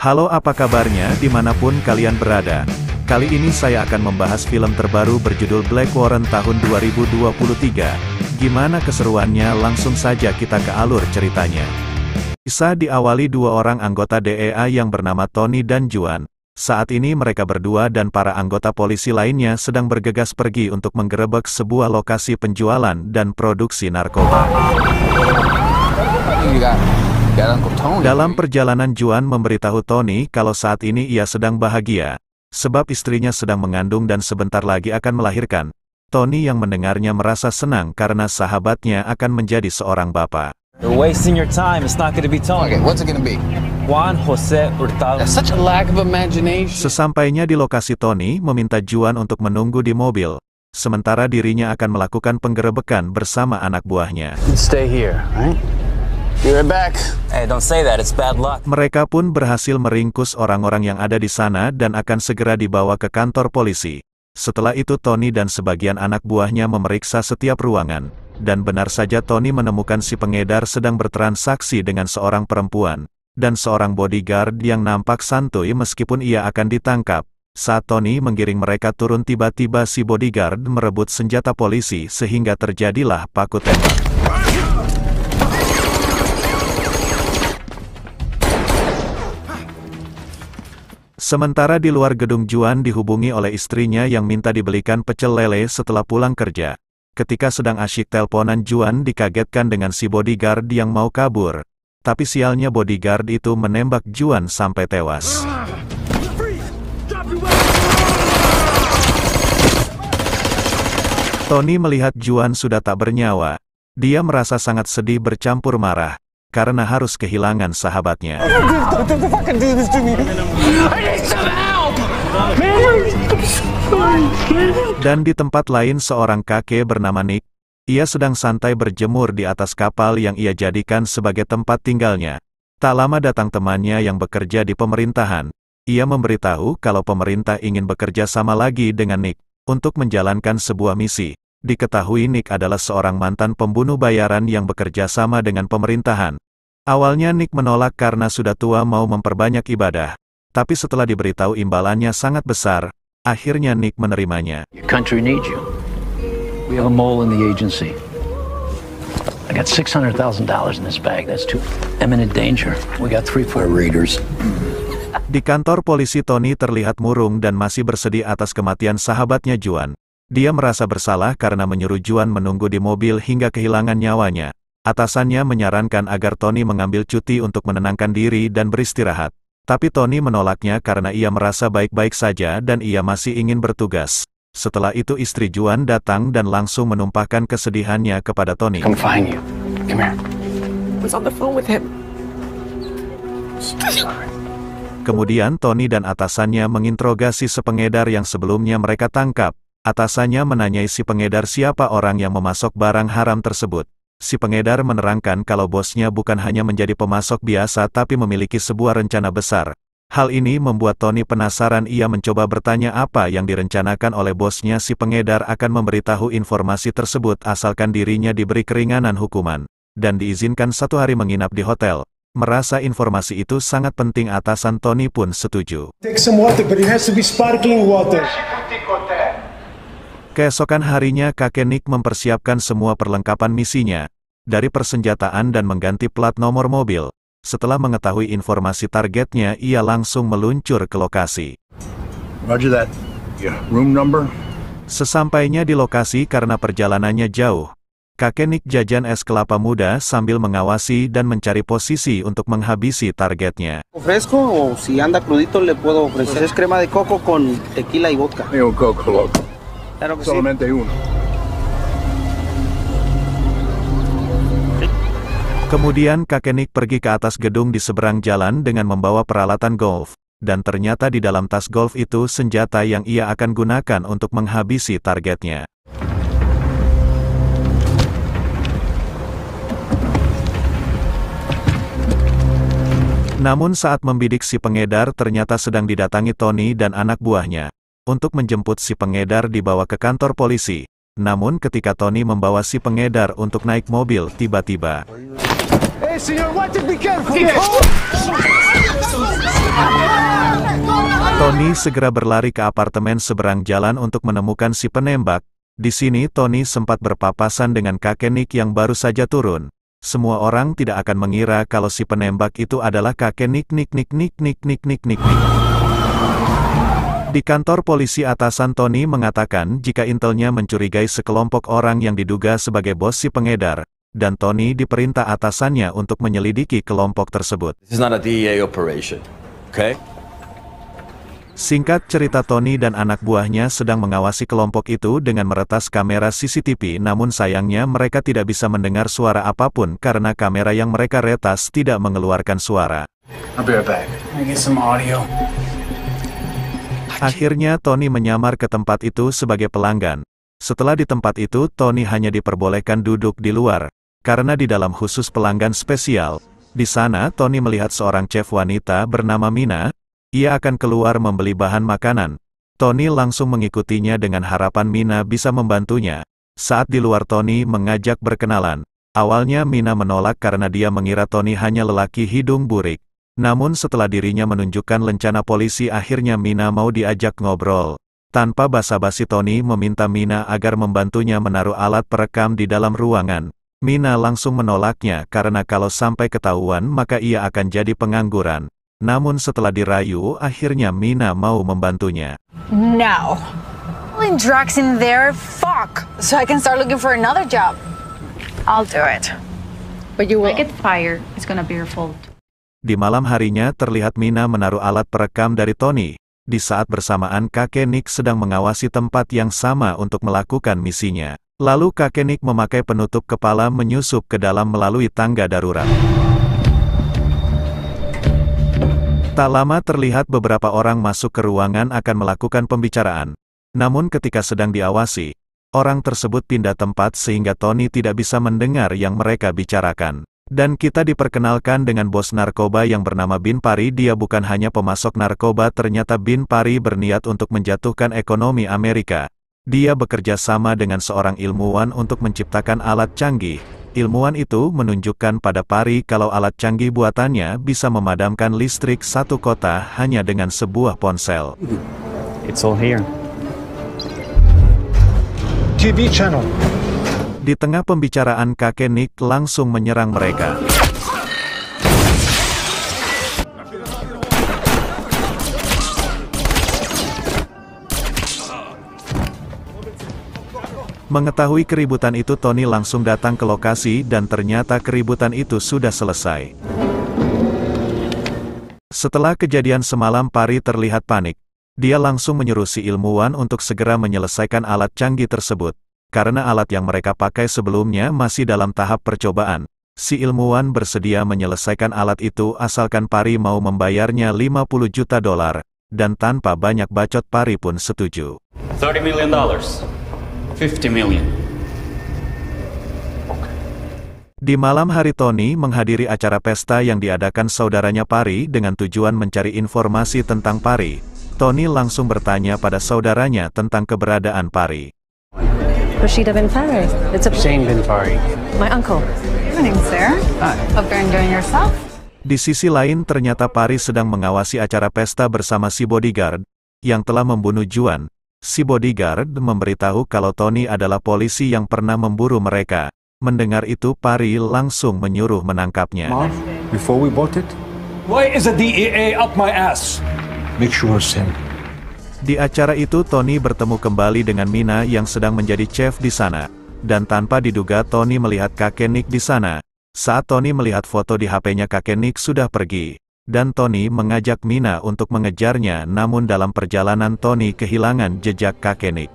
Halo apa kabarnya dimanapun kalian berada. Kali ini saya akan membahas film terbaru berjudul Black Warren tahun 2023. Gimana keseruannya langsung saja kita ke alur ceritanya. Bisa diawali dua orang anggota DEA yang bernama Tony dan Juan. Saat ini mereka berdua dan para anggota polisi lainnya sedang bergegas pergi untuk menggerebek sebuah lokasi penjualan dan produksi narkoba. Dalam perjalanan Juan memberitahu Tony kalau saat ini ia sedang bahagia, sebab istrinya sedang mengandung dan sebentar lagi akan melahirkan. Tony yang mendengarnya merasa senang karena sahabatnya akan menjadi seorang bapak. Sesampainya di lokasi Tony meminta Juan untuk menunggu di mobil, sementara dirinya akan melakukan penggerebekan bersama anak buahnya. Stay here, right? You're back. Hey, don't say that. It's bad luck. Mereka pun berhasil meringkus orang-orang yang ada di sana dan akan segera dibawa ke kantor polisi. Setelah itu Tony dan sebagian anak buahnya memeriksa setiap ruangan. Dan benar saja Tony menemukan si pengedar sedang bertransaksi dengan seorang perempuan, dan seorang bodyguard yang nampak santuy meskipun ia akan ditangkap. Saat Tony menggiring mereka turun tiba-tiba si bodyguard merebut senjata polisi sehingga terjadilah paku tembak. Sementara di luar gedung Juan dihubungi oleh istrinya yang minta dibelikan pecel lele setelah pulang kerja. Ketika sedang asyik telponan Juan dikagetkan dengan si bodyguard yang mau kabur. Tapi sialnya bodyguard itu menembak Juan sampai tewas. Tony melihat Juan sudah tak bernyawa. Dia merasa sangat sedih bercampur marah karena harus kehilangan sahabatnya. Dan di tempat lain seorang kakek bernama Nick, ia sedang santai berjemur di atas kapal yang ia jadikan sebagai tempat tinggalnya. Tak lama datang temannya yang bekerja di pemerintahan. Ia memberitahu kalau pemerintah ingin bekerja sama lagi dengan Nick untuk menjalankan sebuah misi. Diketahui Nick adalah seorang mantan pembunuh bayaran yang bekerja sama dengan pemerintahan. Awalnya Nick menolak karena sudah tua mau memperbanyak ibadah. Tapi setelah diberitahu imbalannya sangat besar, akhirnya Nick menerimanya. Di kantor polisi Tony terlihat murung dan masih bersedih atas kematian sahabatnya Juan. Dia merasa bersalah karena menyuruh Juan menunggu di mobil hingga kehilangan nyawanya. Atasannya menyarankan agar Tony mengambil cuti untuk menenangkan diri dan beristirahat. Tapi Tony menolaknya karena ia merasa baik-baik saja dan ia masih ingin bertugas. Setelah itu istri Juan datang dan langsung menumpahkan kesedihannya kepada Tony. Kemudian Tony dan atasannya menginterogasi sepengedar yang sebelumnya mereka tangkap. Atasannya menanyai si pengedar siapa orang yang memasok barang haram tersebut. Si pengedar menerangkan kalau bosnya bukan hanya menjadi pemasok biasa tapi memiliki sebuah rencana besar. Hal ini membuat Tony penasaran ia mencoba bertanya apa yang direncanakan oleh bosnya si pengedar akan memberitahu informasi tersebut asalkan dirinya diberi keringanan hukuman, dan diizinkan satu hari menginap di hotel. Merasa informasi itu sangat penting atasan Tony pun setuju. Take some water, but it has to be sparkling water. Keesokan harinya kakek Nick mempersiapkan semua perlengkapan misinya, dari persenjataan dan mengganti plat nomor mobil. Setelah mengetahui informasi targetnya, ia langsung meluncur ke lokasi. Roger that. Yeah, room number? Sesampainya di lokasi karena perjalanannya jauh, kakek Nick jajan es kelapa muda sambil mengawasi dan mencari posisi untuk menghabisi targetnya. Fresco si anda crudito le puedo ofrecer. es crema de coco con tequila y vodka. coco loco. Claro que Solamente sí. uno. Kemudian Kakenik pergi ke atas gedung di seberang jalan dengan membawa peralatan golf. Dan ternyata di dalam tas golf itu senjata yang ia akan gunakan untuk menghabisi targetnya. Namun saat membidik si pengedar ternyata sedang didatangi Tony dan anak buahnya untuk menjemput si pengedar dibawa ke kantor polisi. Namun ketika Tony membawa si pengedar untuk naik mobil, tiba-tiba... Tony segera berlari ke apartemen seberang jalan untuk menemukan si penembak. Di sini Tony sempat berpapasan dengan kakek Nick yang baru saja turun. Semua orang tidak akan mengira kalau si penembak itu adalah kakek Nick Nick Nick Nick Nick Nick Nick Nick Nick. Nick. Di kantor polisi atasan Tony mengatakan jika intelnya mencurigai sekelompok orang yang diduga sebagai bos si pengedar, dan Tony diperintah atasannya untuk menyelidiki kelompok tersebut. E okay? Singkat cerita Tony dan anak buahnya sedang mengawasi kelompok itu dengan meretas kamera CCTV namun sayangnya mereka tidak bisa mendengar suara apapun karena kamera yang mereka retas tidak mengeluarkan suara. I'll be right back. I get some audio. Akhirnya Tony menyamar ke tempat itu sebagai pelanggan. Setelah di tempat itu Tony hanya diperbolehkan duduk di luar, karena di dalam khusus pelanggan spesial. Di sana Tony melihat seorang chef wanita bernama Mina, ia akan keluar membeli bahan makanan. Tony langsung mengikutinya dengan harapan Mina bisa membantunya. Saat di luar Tony mengajak berkenalan, awalnya Mina menolak karena dia mengira Tony hanya lelaki hidung burik. Namun setelah dirinya menunjukkan lencana polisi akhirnya Mina mau diajak ngobrol. Tanpa basa-basi Tony meminta Mina agar membantunya menaruh alat perekam di dalam ruangan. Mina langsung menolaknya karena kalau sampai ketahuan maka ia akan jadi pengangguran. Namun setelah dirayu, akhirnya Mina mau membantunya. No. When drugs in there, fuck. So I can start looking for another job. I'll do it. But you will. I get fired, it's gonna be your fault. Di malam harinya terlihat Mina menaruh alat perekam dari Tony, di saat bersamaan kakek Nick sedang mengawasi tempat yang sama untuk melakukan misinya. Lalu kakek Nick memakai penutup kepala menyusup ke dalam melalui tangga darurat. Tak lama terlihat beberapa orang masuk ke ruangan akan melakukan pembicaraan. Namun ketika sedang diawasi, orang tersebut pindah tempat sehingga Tony tidak bisa mendengar yang mereka bicarakan. Dan kita diperkenalkan dengan bos narkoba yang bernama Bin Pari dia bukan hanya pemasok narkoba ternyata Bin Pari berniat untuk menjatuhkan ekonomi Amerika. Dia bekerja sama dengan seorang ilmuwan untuk menciptakan alat canggih. Ilmuwan itu menunjukkan pada Pari kalau alat canggih buatannya bisa memadamkan listrik satu kota hanya dengan sebuah ponsel. It's all here. TV channel. Di tengah pembicaraan kakek Nick langsung menyerang mereka. Mengetahui keributan itu Tony langsung datang ke lokasi dan ternyata keributan itu sudah selesai. Setelah kejadian semalam Pari terlihat panik. Dia langsung menyuruh si ilmuwan untuk segera menyelesaikan alat canggih tersebut karena alat yang mereka pakai sebelumnya masih dalam tahap percobaan. Si ilmuwan bersedia menyelesaikan alat itu asalkan Pari mau membayarnya 50 juta dolar, dan tanpa banyak bacot Pari pun setuju. 30 million dollars. 50 million. Di malam hari Tony menghadiri acara pesta yang diadakan saudaranya Pari dengan tujuan mencari informasi tentang Pari. Tony langsung bertanya pada saudaranya tentang keberadaan Pari. Rashida bin Fari. It's a Shane bin Fari. My uncle. Good evening, sir. Hi. Hope you're enjoying yourself. Di sisi lain ternyata Paris sedang mengawasi acara pesta bersama si bodyguard, yang telah membunuh Juan. Si bodyguard memberitahu kalau Tony adalah polisi yang pernah memburu mereka. Mendengar itu Pari langsung menyuruh menangkapnya. Mom, before we bought it, why is the DEA up my ass? Make sure, Sam, di acara itu Tony bertemu kembali dengan Mina yang sedang menjadi chef di sana. Dan tanpa diduga Tony melihat kakek Nick di sana. Saat Tony melihat foto di HP-nya kakek Nick sudah pergi. Dan Tony mengajak Mina untuk mengejarnya namun dalam perjalanan Tony kehilangan jejak kakek Nick.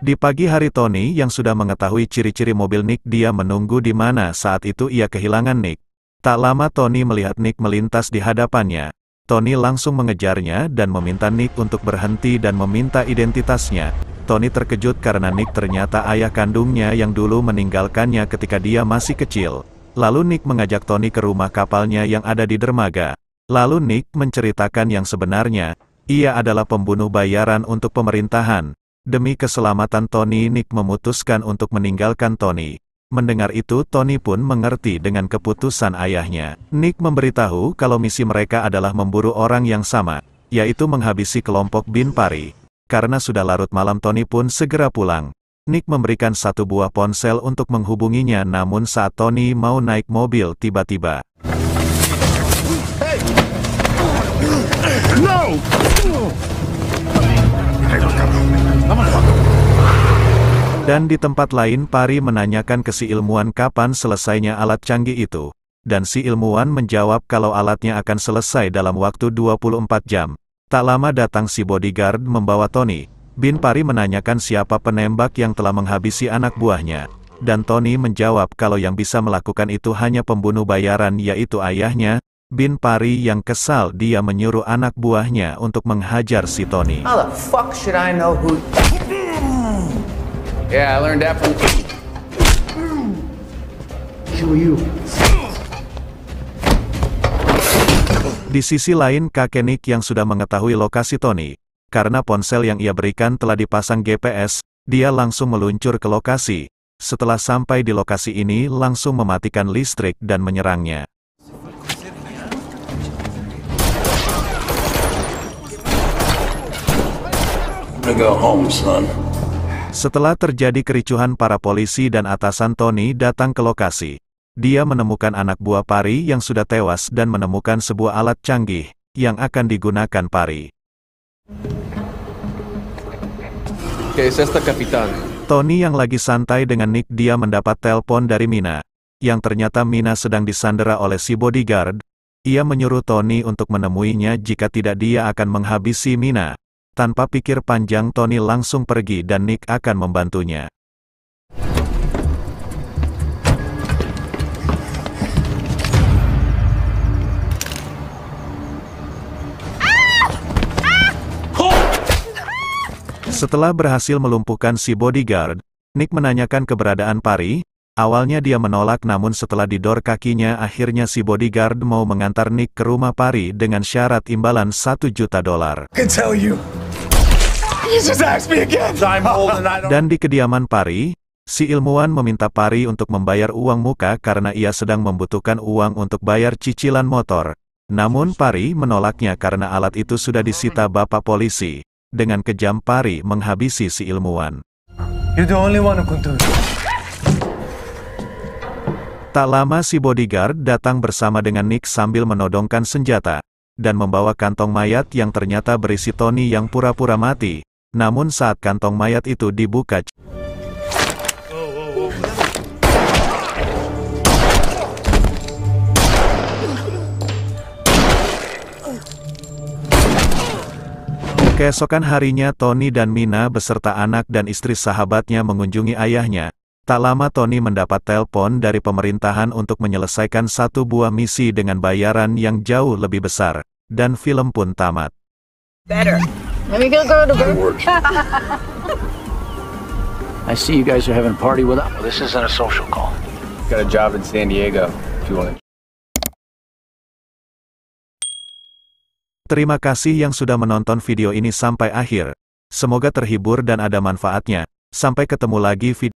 Di pagi hari Tony yang sudah mengetahui ciri-ciri mobil Nick dia menunggu di mana saat itu ia kehilangan Nick. Tak lama Tony melihat Nick melintas di hadapannya. Tony langsung mengejarnya dan meminta Nick untuk berhenti dan meminta identitasnya. Tony terkejut karena Nick ternyata ayah kandungnya yang dulu meninggalkannya ketika dia masih kecil. Lalu Nick mengajak Tony ke rumah kapalnya yang ada di dermaga. Lalu Nick menceritakan yang sebenarnya, ia adalah pembunuh bayaran untuk pemerintahan. Demi keselamatan Tony Nick memutuskan untuk meninggalkan Tony. Mendengar itu Tony pun mengerti dengan keputusan ayahnya. Nick memberitahu kalau misi mereka adalah memburu orang yang sama, yaitu menghabisi kelompok Bin Pari. Karena sudah larut malam Tony pun segera pulang. Nick memberikan satu buah ponsel untuk menghubunginya namun saat Tony mau naik mobil tiba-tiba. ¡No! Dan di tempat lain Pari menanyakan ke si ilmuwan kapan selesainya alat canggih itu. Dan si ilmuwan menjawab kalau alatnya akan selesai dalam waktu 24 jam. Tak lama datang si bodyguard membawa Tony. Bin Pari menanyakan siapa penembak yang telah menghabisi anak buahnya. Dan Tony menjawab kalau yang bisa melakukan itu hanya pembunuh bayaran yaitu ayahnya, bin Pari yang kesal dia menyuruh anak buahnya untuk menghajar si Tony. Di sisi lain kakek Nick yang sudah mengetahui lokasi Tony, karena ponsel yang ia berikan telah dipasang GPS, dia langsung meluncur ke lokasi. Setelah sampai di lokasi ini langsung mematikan listrik dan menyerangnya. Setelah terjadi kericuhan para polisi dan atasan Tony datang ke lokasi. Dia menemukan anak buah Pari yang sudah tewas dan menemukan sebuah alat canggih, yang akan digunakan Pari. Tony yang lagi santai dengan Nick dia mendapat telepon dari Mina, yang ternyata Mina sedang disandera oleh si bodyguard. Ia menyuruh Tony untuk menemuinya jika tidak dia akan menghabisi Mina. Tanpa pikir panjang Tony langsung pergi dan Nick akan membantunya. Setelah berhasil melumpuhkan si bodyguard, Nick menanyakan keberadaan Pari, awalnya dia menolak namun setelah didor kakinya akhirnya si bodyguard mau mengantar Nick ke rumah Pari dengan syarat imbalan 1 juta dolar. Dan di kediaman Pari, si ilmuwan meminta Pari untuk membayar uang muka karena ia sedang membutuhkan uang untuk bayar cicilan motor. Namun Pari menolaknya karena alat itu sudah disita bapak polisi. Dengan kejam Pari menghabisi si ilmuwan. Tak lama si bodyguard datang bersama dengan Nick sambil menodongkan senjata, dan membawa kantong mayat yang ternyata berisi Tony yang pura-pura mati. Namun saat kantong mayat itu dibuka, Keesokan harinya Tony dan Mina beserta anak dan istri sahabatnya mengunjungi ayahnya. Tak lama Tony mendapat telepon dari pemerintahan untuk menyelesaikan satu buah misi dengan bayaran yang jauh lebih besar. Dan film pun tamat. Better. Let me go go to work. I see you guys are having a party with us. Well, this isn't a social call. Got a job in San Diego if you want to. Terima kasih yang sudah menonton video ini sampai akhir. Semoga terhibur dan ada manfaatnya. Sampai ketemu lagi video